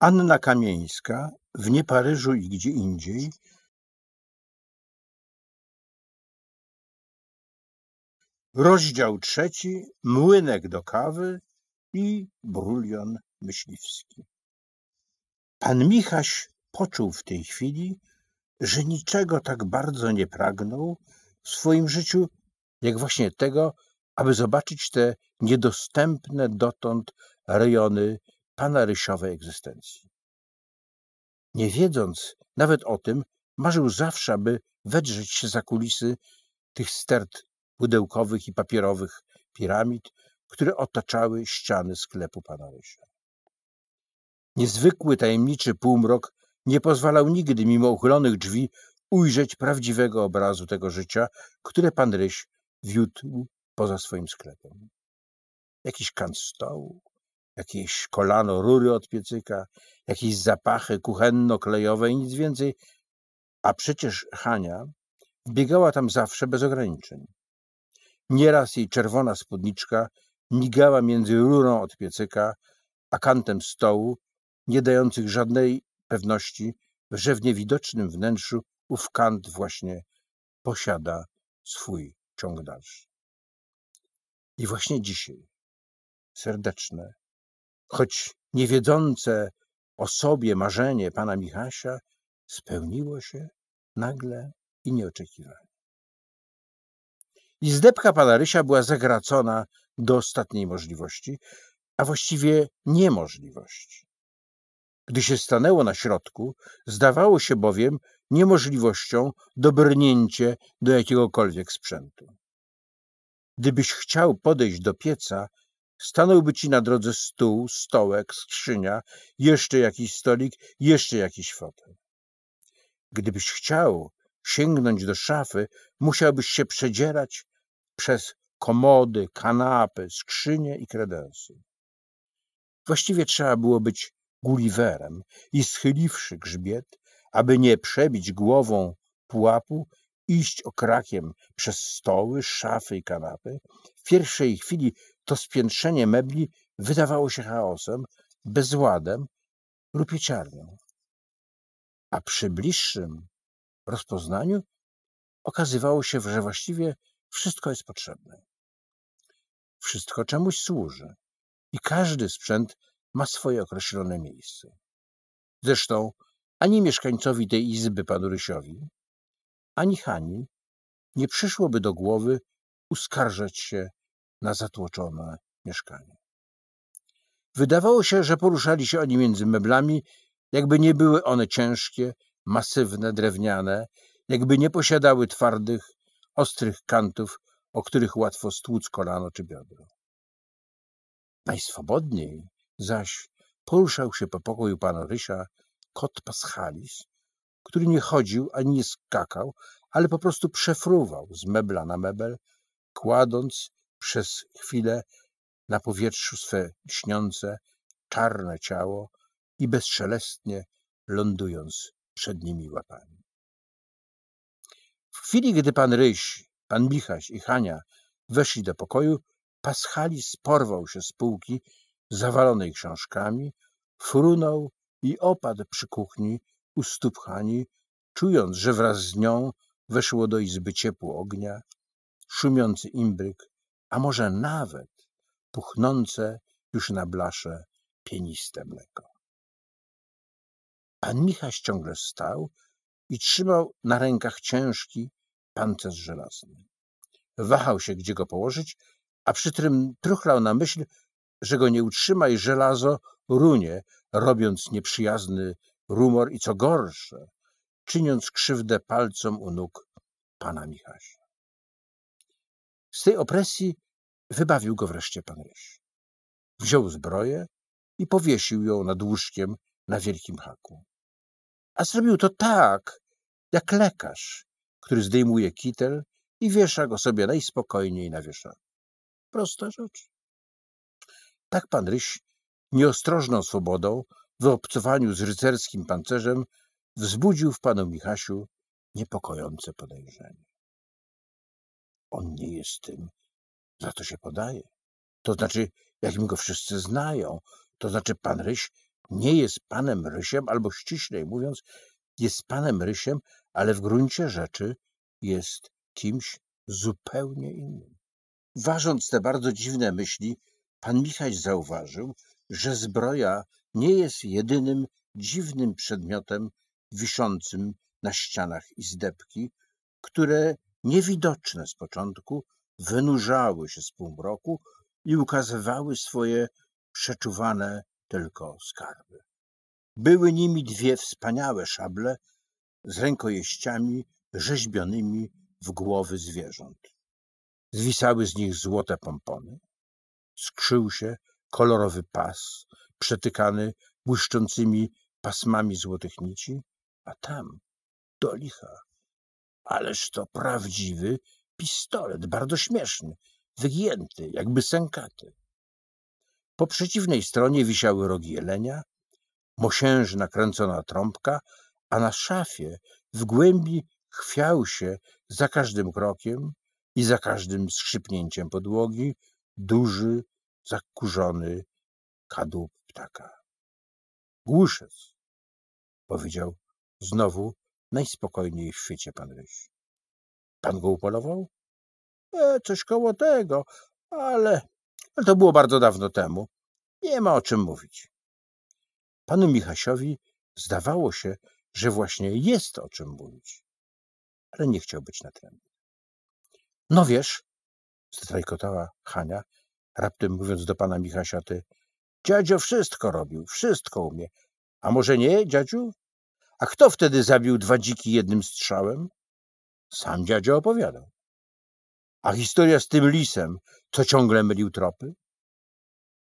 Anna Kamieńska w Nie Paryżu i gdzie indziej Rozdział trzeci Młynek do kawy i brulion myśliwski. Pan Michaś poczuł w tej chwili, że niczego tak bardzo nie pragnął w swoim życiu, jak właśnie tego, aby zobaczyć te niedostępne dotąd rejony pana Rysiowej egzystencji. Nie wiedząc nawet o tym, marzył zawsze, aby wedrzeć się za kulisy tych stert pudełkowych i papierowych piramid, które otaczały ściany sklepu pana Rysia. Niezwykły, tajemniczy półmrok nie pozwalał nigdy, mimo uchylonych drzwi, ujrzeć prawdziwego obrazu tego życia, które pan Ryś wiódł poza swoim sklepem. Jakiś kant stołu, jakieś kolano rury od piecyka, jakieś zapachy kuchenno-klejowe i nic więcej. A przecież Hania biegała tam zawsze bez ograniczeń. Nieraz jej czerwona spódniczka migała między rurą od piecyka a kantem stołu, nie dających żadnej pewności, że w niewidocznym wnętrzu ów kant właśnie posiada swój ciąg dalszy. I właśnie dzisiaj serdeczne, choć niewiedzące o sobie marzenie pana Michasia spełniło się nagle i nieoczekiwanie. I zdebka pana Rysia była zagracona do ostatniej możliwości, a właściwie niemożliwości. Gdy się stanęło na środku, zdawało się bowiem niemożliwością dobrnięcie do jakiegokolwiek sprzętu. Gdybyś chciał podejść do pieca, Stanąłby ci na drodze stół, stołek, skrzynia, jeszcze jakiś stolik, jeszcze jakiś fotel. Gdybyś chciał sięgnąć do szafy, musiałbyś się przedzierać przez komody, kanapy, skrzynie i kredensy. Właściwie trzeba było być Gulliverem i schyliwszy grzbiet, aby nie przebić głową pułapu, iść okrakiem przez stoły, szafy i kanapy. W pierwszej chwili to spiętrzenie mebli wydawało się chaosem, bezładem lub pieczarnią. A przy bliższym rozpoznaniu okazywało się, że właściwie wszystko jest potrzebne. Wszystko czemuś służy i każdy sprzęt ma swoje określone miejsce. Zresztą ani mieszkańcowi tej izby, panu Rysiowi, ani Hani nie przyszłoby do głowy uskarżać się na zatłoczone mieszkanie. Wydawało się, że poruszali się oni między meblami, jakby nie były one ciężkie, masywne, drewniane, jakby nie posiadały twardych, ostrych kantów, o których łatwo stłuc kolano czy biodro. Najswobodniej zaś poruszał się po pokoju pana Rysia kot Paschalis, który nie chodził ani nie skakał, ale po prostu przefruwał z mebla na mebel, kładąc przez chwilę na powietrzu swe lśniące, czarne ciało i bezszelestnie lądując przed nimi łapami. W chwili, gdy pan Ryś, pan Michaś i Hania weszli do pokoju, Paschalis porwał się z półki zawalonej książkami, frunął i opadł przy kuchni u stóp Hani, czując, że wraz z nią weszło do izby ciepło ognia, szumiący imbryk a może nawet puchnące już na blasze pieniste mleko. Pan Michaś ciągle stał i trzymał na rękach ciężki pancerz żelazny. Wahał się, gdzie go położyć, a przy tym truchlał na myśl, że go nie utrzyma i żelazo runie, robiąc nieprzyjazny rumor i co gorsze, czyniąc krzywdę palcom u nóg pana Michaśa. Z tej opresji wybawił go wreszcie pan Ryś. Wziął zbroję i powiesił ją nad łóżkiem na wielkim haku. A zrobił to tak, jak lekarz, który zdejmuje kitel i wiesza go sobie najspokojniej na wieszaku. Prosta rzecz. Tak pan Ryś nieostrożną swobodą w obcowaniu z rycerskim pancerzem wzbudził w panu Michasiu niepokojące podejrzenie. On nie jest tym, za to się podaje. To znaczy, jakim go wszyscy znają. To znaczy, pan Ryś nie jest panem Rysiem, albo ściślej mówiąc, jest panem Rysiem, ale w gruncie rzeczy jest kimś zupełnie innym. Ważąc te bardzo dziwne myśli, pan Michał zauważył, że zbroja nie jest jedynym dziwnym przedmiotem wiszącym na ścianach izdebki, które niewidoczne z początku, wynurzały się z półmroku i ukazywały swoje przeczuwane tylko skarby. Były nimi dwie wspaniałe szable z rękojeściami rzeźbionymi w głowy zwierząt. Zwisały z nich złote pompony. Skrzył się kolorowy pas, przetykany błyszczącymi pasmami złotych nici, a tam, do licha, Ależ to prawdziwy pistolet, bardzo śmieszny, wygięty, jakby sękaty. Po przeciwnej stronie wisiały rogi jelenia, mosiężna kręcona trąbka, a na szafie w głębi chwiał się za każdym krokiem i za każdym skrzypnięciem podłogi duży, zakurzony kadłub ptaka. Głuszec, powiedział znowu Najspokojniej w świecie pan Ryś. Pan go upolował? E, coś koło tego, ale... ale to było bardzo dawno temu. Nie ma o czym mówić. Panu Michasiowi zdawało się, że właśnie jest o czym mówić, ale nie chciał być natrętny. No wiesz, strajkotała Hania, raptem mówiąc do pana Michasiaty, ty, dziadzio wszystko robił, wszystko umie. A może nie, dziadziu? A kto wtedy zabił dwa dziki jednym strzałem? Sam dziadzio opowiadał. A historia z tym lisem, co ciągle mylił tropy?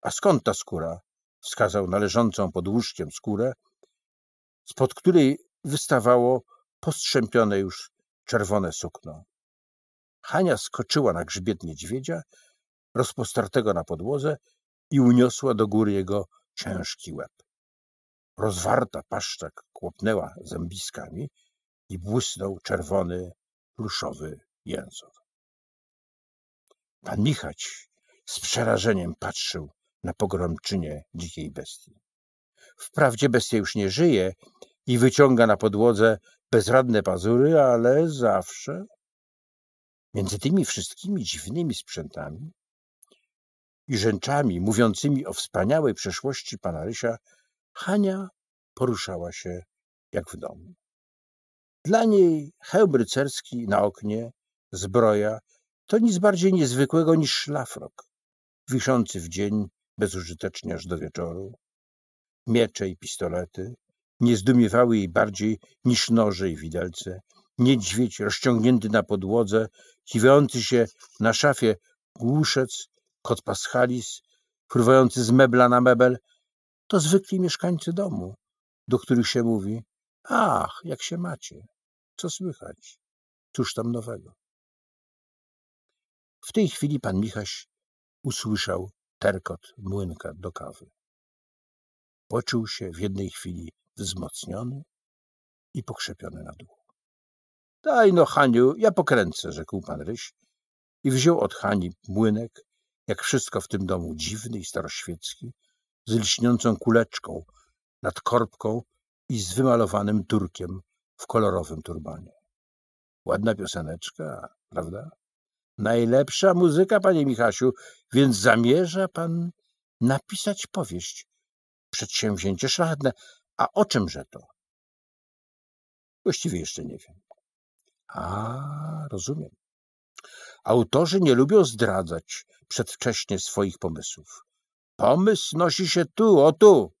A skąd ta skóra? Wskazał na leżącą pod łóżkiem skórę, spod której wystawało postrzępione już czerwone sukno. Hania skoczyła na grzbiet niedźwiedzia, rozpostartego na podłodze i uniosła do góry jego ciężki łeb. Rozwarta paszcza kłopnęła zębiskami i błysnął czerwony, pluszowy język. Pan Michać z przerażeniem patrzył na pogromczynię dzikiej bestii. Wprawdzie bestia już nie żyje i wyciąga na podłodze bezradne pazury, ale zawsze między tymi wszystkimi dziwnymi sprzętami i rzęczami mówiącymi o wspaniałej przeszłości pana Rysia Hania poruszała się jak w domu. Dla niej hełm rycerski na oknie, zbroja, to nic bardziej niezwykłego niż szlafrok, wiszący w dzień bezużytecznie aż do wieczoru. Miecze i pistolety nie zdumiewały jej bardziej niż noże i widelce. Niedźwiedź rozciągnięty na podłodze, kiwający się na szafie głuszec, kot paschalis, fruwający z mebla na mebel, to zwykli mieszkańcy domu, do których się mówi: Ach, jak się macie, co słychać, cóż tam nowego. W tej chwili pan Michaś usłyszał terkot młynka do kawy. Poczuł się w jednej chwili wzmocniony i pokrzepiony na dół. Daj no, Haniu, ja pokręcę, rzekł pan Ryś i wziął od Hani młynek, jak wszystko w tym domu dziwny i staroświecki, z lśniącą kuleczką nad korbką i z wymalowanym turkiem w kolorowym turbanie. Ładna pioseneczka, prawda? Najlepsza muzyka, panie Michasiu, więc zamierza pan napisać powieść. Przedsięwzięcie szlachetne. A o czymże to? Właściwie jeszcze nie wiem. A, rozumiem. Autorzy nie lubią zdradzać przedwcześnie swoich pomysłów. Pomysł nosi się tu, o tu.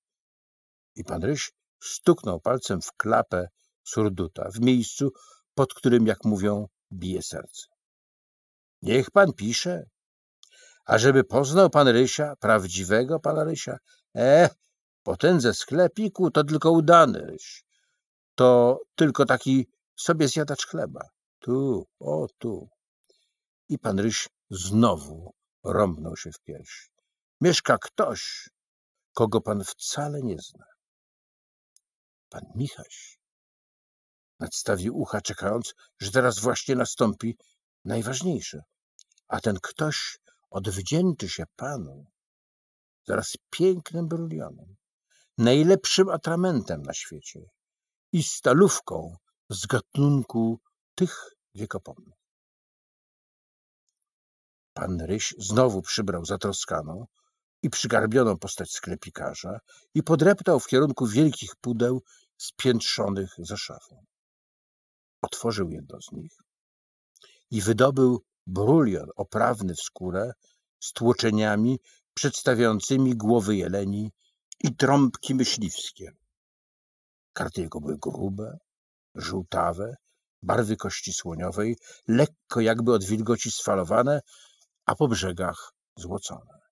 I pan Ryś stuknął palcem w klapę surduta, w miejscu, pod którym, jak mówią, bije serce. Niech pan pisze. A żeby poznał pan Rysia, prawdziwego pana Rysia, e, eh, potem ze sklepiku to tylko udany Ryś. To tylko taki sobie zjadacz chleba. Tu, o tu. I pan Ryś znowu rąbnął się w piersi mieszka ktoś, kogo pan wcale nie zna. Pan Michaś nadstawił ucha, czekając, że teraz właśnie nastąpi najważniejsze. A ten ktoś odwdzięczy się panu zaraz pięknym brulionem, najlepszym atramentem na świecie i stalówką z gatunku tych wiekopomnych. Pan Ryś znowu przybrał zatroskaną, i przygarbioną postać sklepikarza i podreptał w kierunku wielkich pudeł spiętrzonych za szafą. Otworzył jedno z nich i wydobył brulion oprawny w skórę z tłoczeniami przedstawiającymi głowy jeleni i trąbki myśliwskie. Karty jego były grube, żółtawe, barwy kości słoniowej, lekko jakby od wilgoci sfalowane, a po brzegach złocone.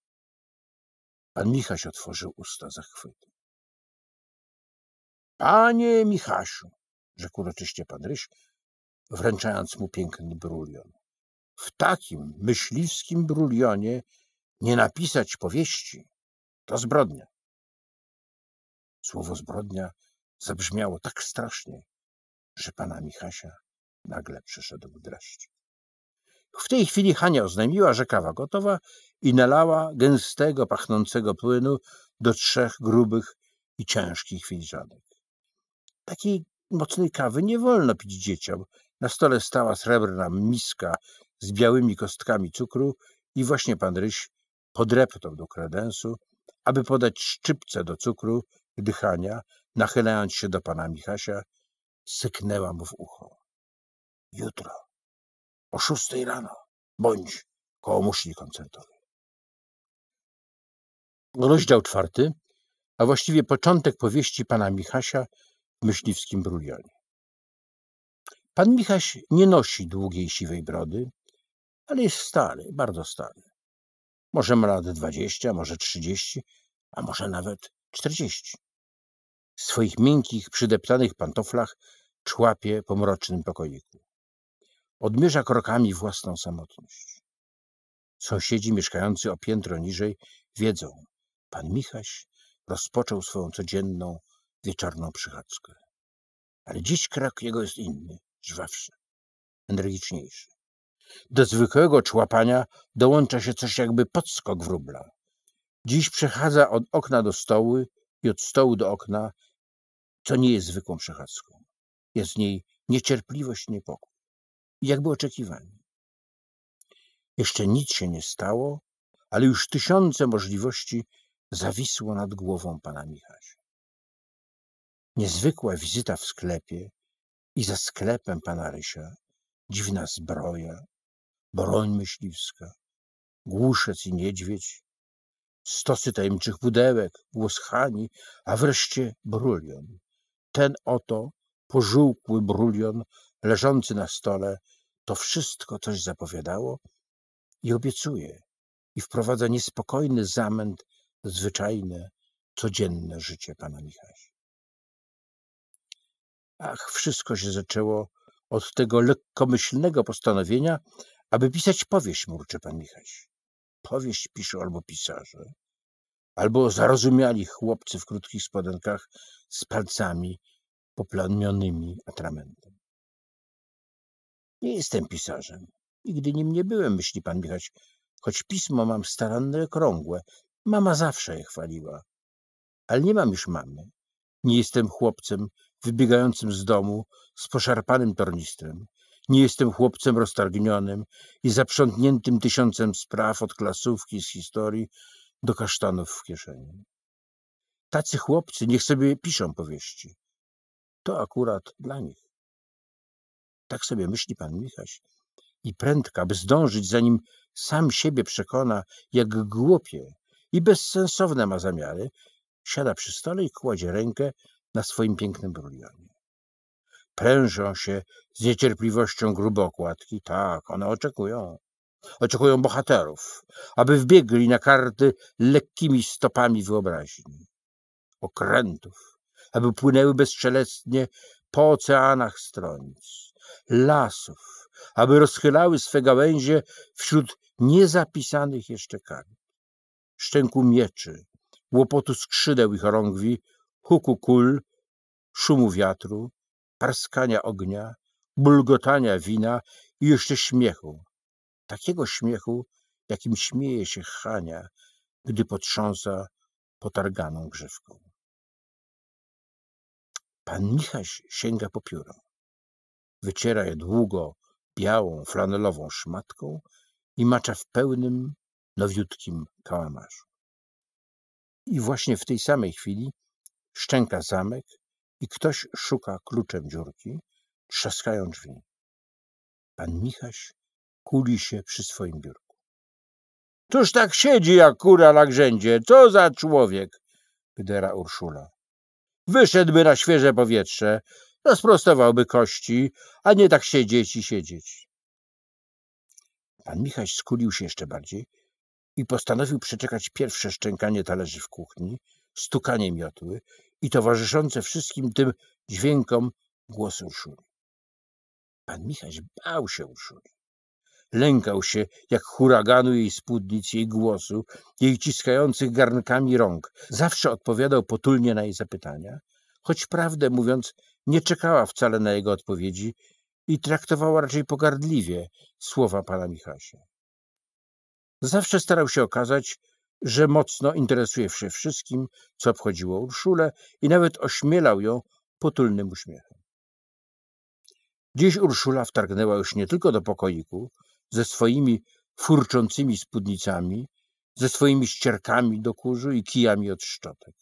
Pan Michaś otworzył usta zachwytu. Panie Michasiu, rzekł uroczyście pan Ryś, wręczając mu piękny brulion. W takim myśliwskim brulionie nie napisać powieści to zbrodnia. Słowo zbrodnia zabrzmiało tak strasznie, że pana Michasia nagle przyszedł dreszcz. W tej chwili Hania oznajmiła, że kawa gotowa i nalała gęstego, pachnącego płynu do trzech grubych i ciężkich filiżanek. Takiej mocnej kawy nie wolno pić dzieciom. Na stole stała srebrna miska z białymi kostkami cukru i właśnie pan Ryś podreptał do kredensu, aby podać szczypce do cukru, gdy Hania, nachylając się do pana Michasia, syknęła mu w ucho. Jutro o szóstej rano, bądź koło muszli koncertowej. Rozdział czwarty, a właściwie początek powieści pana Michasia w myśliwskim brulionie. Pan Michaś nie nosi długiej siwej brody, ale jest stary, bardzo stary. Może ma lat dwadzieścia, może trzydzieści, a może nawet czterdzieści. W swoich miękkich, przydeptanych pantoflach człapie po mrocznym pokoiku. Odmierza krokami własną samotność. Sąsiedzi mieszkający o piętro niżej wiedzą, pan Michaś rozpoczął swoją codzienną, wieczorną przychadzkę. Ale dziś krok jego jest inny, żwawszy, energiczniejszy. Do zwykłego człapania dołącza się coś jakby podskok wróbla. Dziś przechadza od okna do stołu i od stołu do okna, co nie jest zwykłą przechadzką. Jest w niej niecierpliwość, niepokój jakby oczekiwani. Jeszcze nic się nie stało, ale już tysiące możliwości zawisło nad głową pana Michasia. Niezwykła wizyta w sklepie i za sklepem pana Rysia, dziwna zbroja, broń myśliwska, głuszec i niedźwiedź, stosy tajemniczych pudełek, głos Hani, a wreszcie brulion. Ten oto pożółkły brulion leżący na stole to wszystko coś zapowiadało i obiecuje, i wprowadza niespokojny zamęt w zwyczajne, codzienne życie pana Michała. Ach, wszystko się zaczęło od tego lekkomyślnego postanowienia, aby pisać powieść, murczy pan Michaś. Powieść piszą albo pisarze, albo zarozumiali chłopcy w krótkich spodenkach z palcami poplamionymi atramentem. Nie jestem pisarzem. Nigdy nim nie byłem, myśli pan Michać, choć pismo mam staranne, krągłe. Mama zawsze je chwaliła. Ale nie mam już mamy. Nie jestem chłopcem wybiegającym z domu z poszarpanym tornistrem. Nie jestem chłopcem roztargnionym i zaprzątniętym tysiącem spraw od klasówki z historii do kasztanów w kieszeni. Tacy chłopcy niech sobie piszą powieści. To akurat dla nich. Tak sobie myśli pan Michaś. I prędka, by zdążyć, zanim sam siebie przekona, jak głupie i bezsensowne ma zamiary, siada przy stole i kładzie rękę na swoim pięknym brulionie. Prężą się z niecierpliwością grube okładki. Tak, one oczekują. Oczekują bohaterów, aby wbiegli na karty lekkimi stopami wyobraźni. Okrętów, aby płynęły bezczelestnie po oceanach stronic lasów, aby rozchylały swe gałęzie wśród niezapisanych jeszcze kamień. Szczęku mieczy, łopotu skrzydeł ich rągwi, huku kul, szumu wiatru, parskania ognia, bulgotania wina i jeszcze śmiechu. Takiego śmiechu, jakim śmieje się Hania, gdy potrząsa potarganą grzywką. Pan Michaś sięga po pióro. Wyciera je długo białą, flanelową szmatką i macza w pełnym, nowiutkim kałamarzu. I właśnie w tej samej chwili szczęka zamek i ktoś szuka kluczem dziurki, trzaskają drzwi. Pan Michaś kuli się przy swoim biurku. Toż tak siedzi jak kura na grzędzie, co za człowiek, wydera Urszula. Wyszedłby na świeże powietrze, rozprostowałby kości, a nie tak siedzieć i siedzieć. Pan Michaś skulił się jeszcze bardziej i postanowił przeczekać pierwsze szczękanie talerzy w kuchni, stukanie miotły i towarzyszące wszystkim tym dźwiękom głos Urszuli. Pan Michaś bał się Urszuli. Lękał się jak huraganu jej spódnic, jej głosu, jej ciskających garnkami rąk. Zawsze odpowiadał potulnie na jej zapytania, choć prawdę mówiąc nie czekała wcale na jego odpowiedzi i traktowała raczej pogardliwie słowa pana Michasia. Zawsze starał się okazać, że mocno interesuje się wszystkim, co obchodziło Urszulę i nawet ośmielał ją potulnym uśmiechem. Dziś Urszula wtargnęła już nie tylko do pokoiku ze swoimi furczącymi spódnicami, ze swoimi ścierkami do kurzu i kijami od szczotek.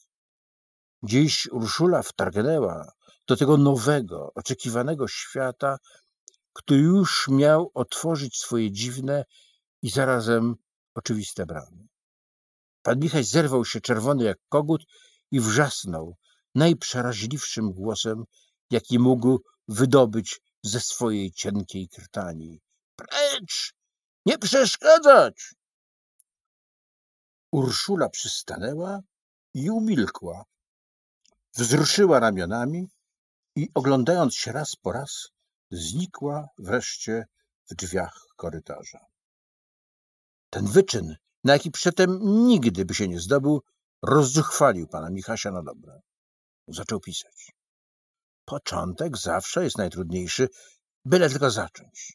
Dziś Urszula wtargnęła do tego nowego, oczekiwanego świata, który już miał otworzyć swoje dziwne i zarazem oczywiste bramy. Pan Michał zerwał się czerwony jak kogut i wrzasnął najprzeraźliwszym głosem, jaki mógł wydobyć ze swojej cienkiej krtani. Precz! Nie przeszkadzać! Urszula przystanęła i umilkła. Wzruszyła ramionami, i oglądając się raz po raz, znikła wreszcie w drzwiach korytarza. Ten wyczyn, na jaki przedtem nigdy by się nie zdobył, rozzuchwalił pana Michasia na dobre. Zaczął pisać. Początek zawsze jest najtrudniejszy, byle tylko zacząć.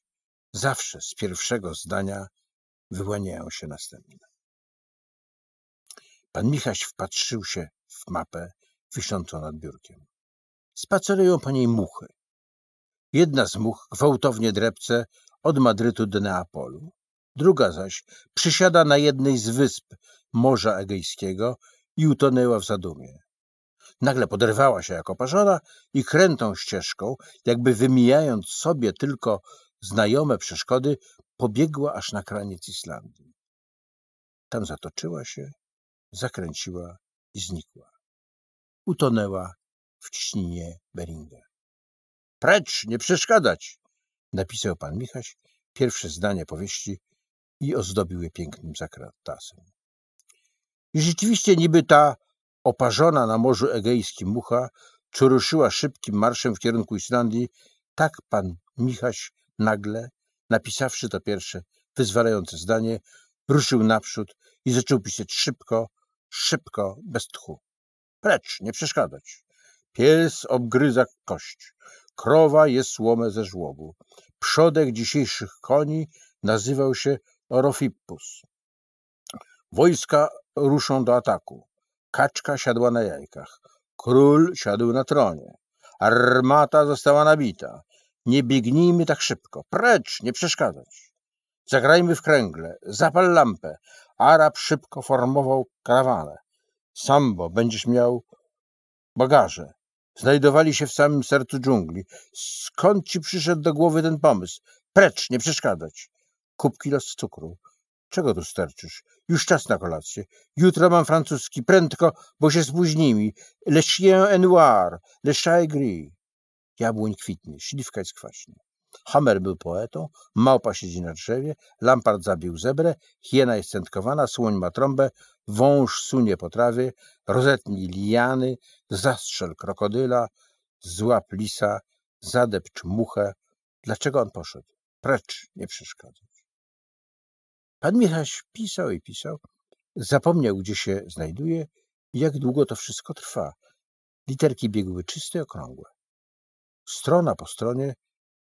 Zawsze z pierwszego zdania wyłaniają się następne. Pan Michaś wpatrzył się w mapę wiszącą nad biurkiem spacerują po niej muchy. Jedna z much gwałtownie drepce od Madrytu do Neapolu, druga zaś przysiada na jednej z wysp Morza Egejskiego i utonęła w zadumie. Nagle poderwała się jako parzona i krętą ścieżką, jakby wymijając sobie tylko znajome przeszkody, pobiegła aż na kraniec Islandii. Tam zatoczyła się, zakręciła i znikła. Utonęła w ciśnienie Beringa. Precz, nie przeszkadzać! napisał pan Michaś pierwsze zdanie powieści i ozdobił je pięknym zakratasem. I rzeczywiście niby ta oparzona na Morzu Egejskim mucha, która ruszyła szybkim marszem w kierunku Islandii, tak pan Michaś nagle, napisawszy to pierwsze wyzwalające zdanie, ruszył naprzód i zaczął pisać szybko, szybko, bez tchu. Precz, nie przeszkadzać. Pies obgryza kość, krowa jest słomę ze żłobu. Przodek dzisiejszych koni nazywał się Orofippus. Wojska ruszą do ataku. Kaczka siadła na jajkach. Król siadł na tronie. Armata została nabita. Nie biegnijmy tak szybko. Precz, nie przeszkadzać. Zagrajmy w kręgle. Zapal lampę. Arab szybko formował karawanę. Sambo, będziesz miał bagaże. Znajdowali się w samym sercu dżungli. Skąd ci przyszedł do głowy ten pomysł? Precz, nie przeszkadzać. Kubki los cukru. Czego tu sterczysz? Już czas na kolację. Jutro mam francuski. Prędko, bo się spóźnimy. Le chien et noir, le chat gris. Jabłoń kwitnie, śliwka jest kwaśna. Hammer był poetą, małpa siedzi na drzewie, Lampard zabił zebrę, hiena jest centkowana, słoń ma trąbę, wąż sunie po trawie, rozetnij liany, zastrzel krokodyla, złap lisa, zadepcz muchę. Dlaczego on poszedł? Precz, nie przeszkadzać. Pan Michaś pisał i pisał. Zapomniał, gdzie się znajduje i jak długo to wszystko trwa. Literki biegły czyste i okrągłe. Strona po stronie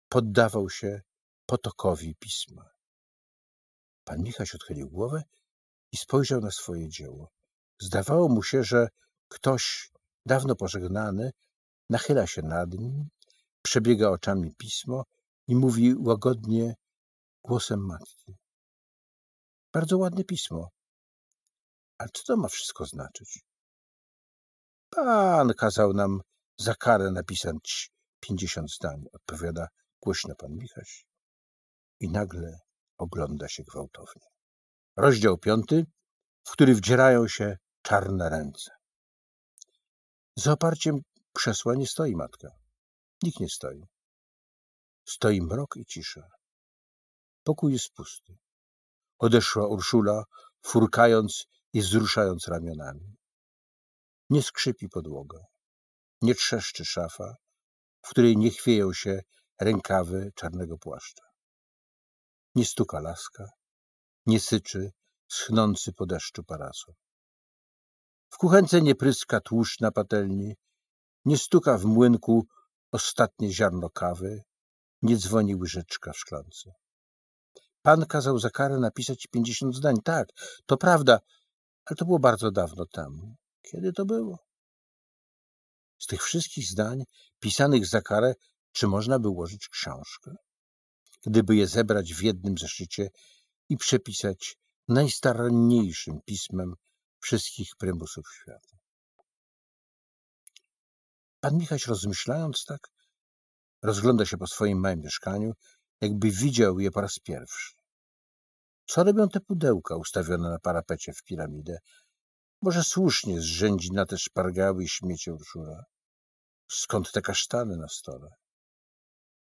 poddawał się potokowi pisma. Pan Michaś odchylił głowę i spojrzał na swoje dzieło. Zdawało mu się, że ktoś dawno pożegnany nachyla się nad nim, przebiega oczami pismo i mówi łagodnie głosem matki. Bardzo ładne pismo. Ale co to ma wszystko znaczyć? Pan kazał nam za karę napisać pięćdziesiąt zdań, odpowiada głośno pan Michaś. I nagle ogląda się gwałtownie rozdział piąty, w który wdzierają się czarne ręce. Za oparciem krzesła nie stoi matka. Nikt nie stoi. Stoi mrok i cisza. Pokój jest pusty. Odeszła Urszula, furkając i zruszając ramionami. Nie skrzypi podłoga. Nie trzeszczy szafa, w której nie chwieją się rękawy czarnego płaszcza. Nie stuka laska, nie syczy schnący po deszczu parasol. W kuchence nie pryska tłuszcz na patelni, nie stuka w młynku ostatnie ziarno kawy, nie dzwoni łyżeczka w szklance. Pan kazał za karę napisać pięćdziesiąt zdań. Tak, to prawda, ale to było bardzo dawno temu. Kiedy to było? Z tych wszystkich zdań pisanych za karę, czy można by ułożyć książkę? Gdyby je zebrać w jednym zeszycie, i przepisać najstaranniejszym pismem wszystkich prymusów świata. Pan Michaś rozmyślając tak, rozgląda się po swoim małym mieszkaniu, jakby widział je po raz pierwszy. Co robią te pudełka ustawione na parapecie w piramidę? Może słusznie zrzędzi na te szpargały i śmiecie urszula. Skąd te kasztany na stole?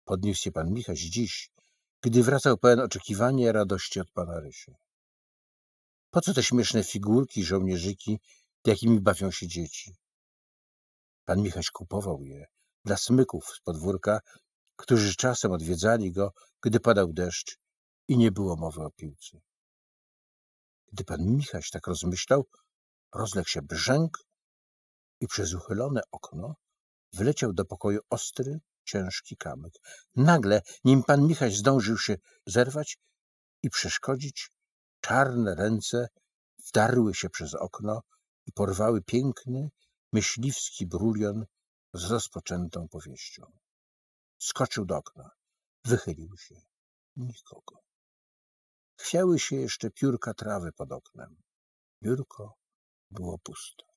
Podniósł się pan Michaś dziś, gdy wracał pełen oczekiwania radości od pana Rysiu. Po co te śmieszne figurki, żołnierzyki, jakimi bawią się dzieci? Pan Michaś kupował je dla smyków z podwórka, którzy czasem odwiedzali go, gdy padał deszcz i nie było mowy o piłce. Gdy pan Michaś tak rozmyślał, rozległ się brzęk i przez uchylone okno wyleciał do pokoju ostry, ciężki kamyk. Nagle, nim pan Michaś zdążył się zerwać i przeszkodzić, czarne ręce wdarły się przez okno i porwały piękny, myśliwski brulion z rozpoczętą powieścią. Skoczył do okna, wychylił się. Nikogo. Chwiały się jeszcze piórka trawy pod oknem. Biurko było puste.